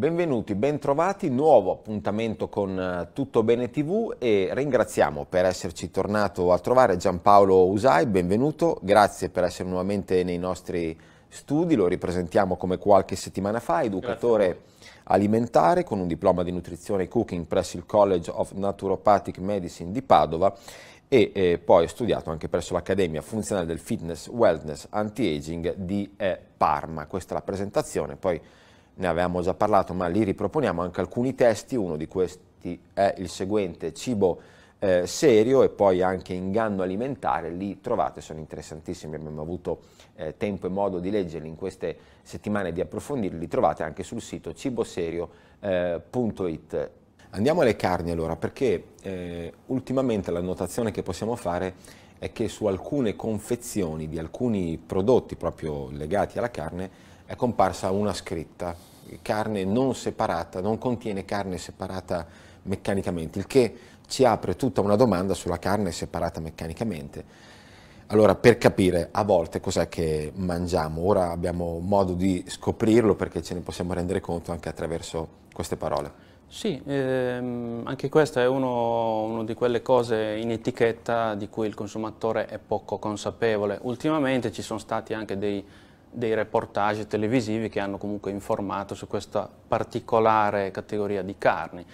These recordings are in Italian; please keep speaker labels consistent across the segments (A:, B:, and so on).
A: Benvenuti, bentrovati, nuovo appuntamento con eh, Tutto Bene TV e ringraziamo per esserci tornato a trovare Giampaolo Usai, benvenuto, grazie per essere nuovamente nei nostri studi, lo ripresentiamo come qualche settimana fa, educatore alimentare con un diploma di nutrizione e cooking presso il College of Naturopathic Medicine di Padova e eh, poi ho studiato anche presso l'Accademia Funzionale del Fitness Wellness Anti-Aging di eh, Parma. Questa è la presentazione, poi ne avevamo già parlato, ma li riproponiamo anche alcuni testi, uno di questi è il seguente, cibo eh, serio e poi anche inganno alimentare, li trovate, sono interessantissimi, abbiamo avuto eh, tempo e modo di leggerli in queste settimane di approfondirli, li trovate anche sul sito ciboserio.it. Eh, Andiamo alle carni allora, perché eh, ultimamente la notazione che possiamo fare è che su alcune confezioni di alcuni prodotti proprio legati alla carne è comparsa una scritta, carne non separata, non contiene carne separata meccanicamente, il che ci apre tutta una domanda sulla carne separata meccanicamente. Allora, per capire a volte cos'è che mangiamo, ora abbiamo modo di scoprirlo perché ce ne possiamo rendere conto anche attraverso queste parole.
B: Sì, ehm, anche questa è una di quelle cose in etichetta di cui il consumatore è poco consapevole. Ultimamente ci sono stati anche dei dei reportage televisivi che hanno comunque informato su questa particolare categoria di carni.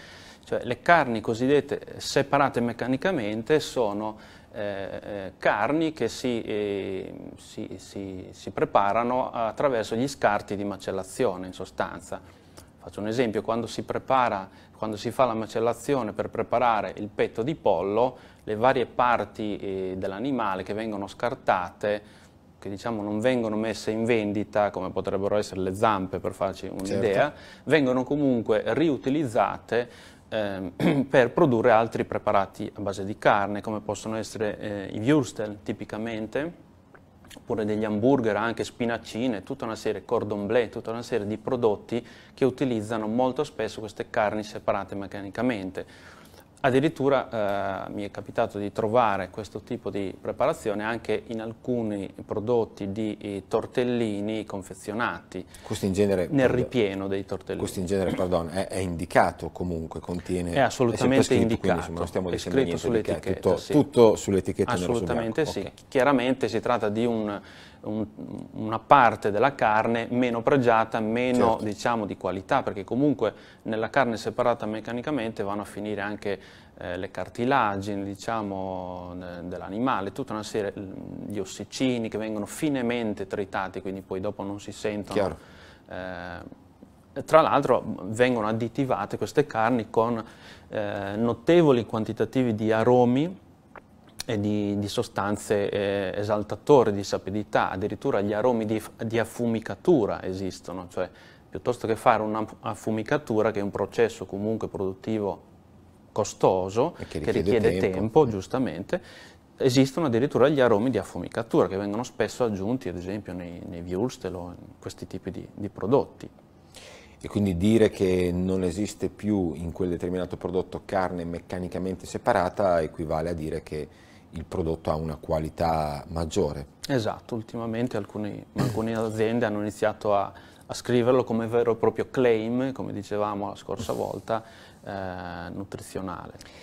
B: Cioè, le carni cosiddette separate meccanicamente sono eh, eh, carni che si, eh, si, si, si preparano attraverso gli scarti di macellazione in sostanza. Faccio un esempio, quando si prepara, quando si fa la macellazione per preparare il petto di pollo, le varie parti eh, dell'animale che vengono scartate che diciamo non vengono messe in vendita, come potrebbero essere le zampe per farci certo. un'idea, certo. vengono comunque riutilizzate ehm, per produrre altri preparati a base di carne, come possono essere eh, i wurstel tipicamente, oppure degli hamburger, anche spinaccine, tutta una serie, cordon bleu, tutta una serie di prodotti che utilizzano molto spesso queste carni separate meccanicamente. Addirittura eh, mi è capitato di trovare questo tipo di preparazione anche in alcuni prodotti di eh, tortellini confezionati.
A: Questo in genere, nel ripieno dei tortellini. Questo in genere, pardon, è, è, indicato comunque, contiene. È assolutamente è scritto, indicato. Quindi, insomma, è scritto sull'etichetta. Tutto, sì. tutto sull'etichetta. Assolutamente sì. Okay.
B: Chiaramente si tratta di un un, una parte della carne meno pregiata, meno certo. diciamo, di qualità, perché comunque nella carne separata meccanicamente vanno a finire anche eh, le cartilagini diciamo, dell'animale, tutta una serie di ossicini che vengono finemente tritati, quindi poi dopo non si sentono. Eh, tra l'altro vengono additivate queste carni con eh, notevoli quantitativi di aromi di, di sostanze eh, esaltatori di sapidità, addirittura gli aromi di, di affumicatura esistono, cioè piuttosto che fare un'affumicatura che è un processo comunque produttivo costoso, che richiede, che richiede tempo. tempo, giustamente, esistono addirittura gli aromi di affumicatura che vengono spesso aggiunti ad esempio nei, nei Würstel o in questi tipi
A: di, di prodotti. E quindi dire che non esiste più in quel determinato prodotto carne meccanicamente separata equivale a dire che il prodotto ha una qualità maggiore.
B: Esatto, ultimamente alcuni, alcune aziende hanno iniziato a, a, scriverlo come vero e proprio claim, come dicevamo la scorsa volta, eh,
A: nutrizionale.